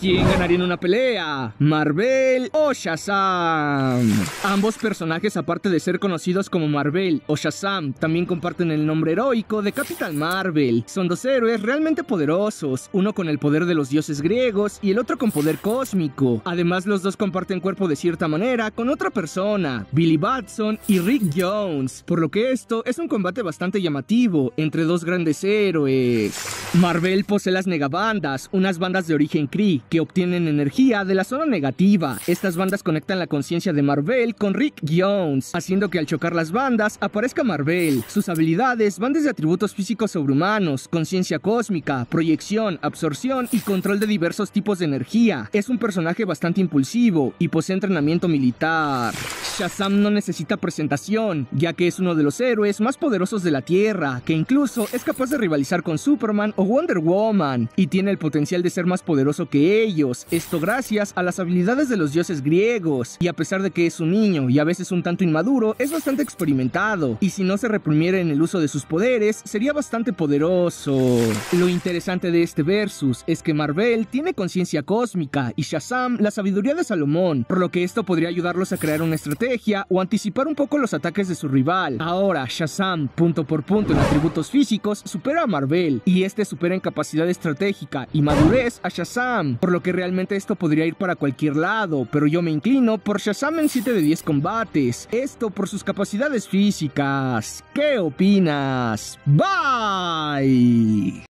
¿Quién ganaría en una pelea? ¿Marvel o Shazam? Ambos personajes, aparte de ser conocidos como Marvel o Shazam, también comparten el nombre heroico de Capital Marvel. Son dos héroes realmente poderosos, uno con el poder de los dioses griegos y el otro con poder cósmico. Además, los dos comparten cuerpo de cierta manera con otra persona, Billy Batson y Rick Jones, por lo que esto es un combate bastante llamativo entre dos grandes héroes. Marvel posee las negabandas, unas bandas de origen Kree, que obtienen energía de la zona negativa. Estas bandas conectan la conciencia de Marvel con Rick Jones, haciendo que al chocar las bandas aparezca Marvel. Sus habilidades van desde atributos físicos sobrehumanos, conciencia cósmica, proyección, absorción y control de diversos tipos de energía. Es un personaje bastante impulsivo y posee entrenamiento militar. Shazam no necesita presentación, ya que es uno de los héroes más poderosos de la Tierra, que incluso es capaz de rivalizar con Superman o Wonder Woman, y tiene el potencial de ser más poderoso que ellos, esto gracias a las habilidades de los dioses griegos, y a pesar de que es un niño y a veces un tanto inmaduro, es bastante experimentado, y si no se reprimiera en el uso de sus poderes, sería bastante poderoso. Lo interesante de este versus es que Marvel tiene conciencia cósmica y Shazam la sabiduría de Salomón, por lo que esto podría ayudarlos a crear una estrategia o anticipar un poco los ataques de su rival. Ahora, Shazam, punto por punto en atributos físicos, supera a Marvel, y este supera en capacidad estratégica y madurez a Shazam, por lo que realmente esto podría ir para cualquier lado, pero yo me inclino por Shazam en 7 de 10 combates, esto por sus capacidades físicas. ¿Qué opinas? Bye.